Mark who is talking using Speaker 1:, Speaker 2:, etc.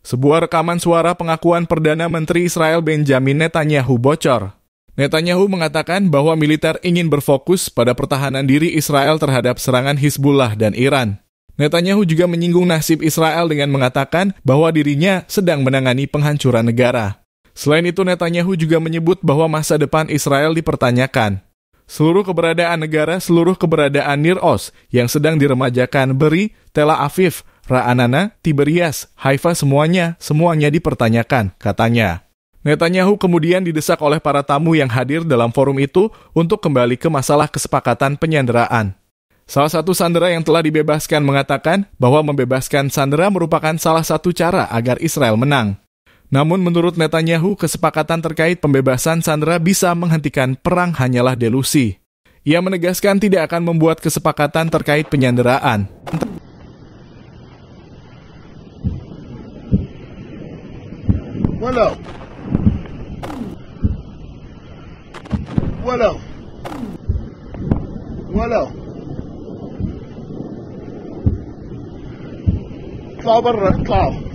Speaker 1: Sebuah rekaman suara pengakuan Perdana Menteri Israel Benjamin Netanyahu bocor. Netanyahu mengatakan bahwa militer ingin berfokus pada pertahanan diri Israel terhadap serangan Hizbullah dan Iran. Netanyahu juga menyinggung nasib Israel dengan mengatakan bahwa dirinya sedang menangani penghancuran negara. Selain itu, Netanyahu juga menyebut bahwa masa depan Israel dipertanyakan. Seluruh keberadaan negara, seluruh keberadaan Nir Oz yang sedang diremajakan Beri, Tel Aviv, Ra'anana, Tiberias, Haifa semuanya, semuanya dipertanyakan, katanya. Netanyahu kemudian didesak oleh para tamu yang hadir dalam forum itu untuk kembali ke masalah kesepakatan penyanderaan. Salah satu sandera yang telah dibebaskan mengatakan bahwa membebaskan sandera merupakan salah satu cara agar Israel menang. Namun menurut Netanyahu, kesepakatan terkait pembebasan sandera bisa menghentikan perang hanyalah delusi. Ia menegaskan tidak akan membuat kesepakatan terkait penyanderaan.
Speaker 2: Voilà. Voilà. Voilà. اطلعوا برا اطلعوا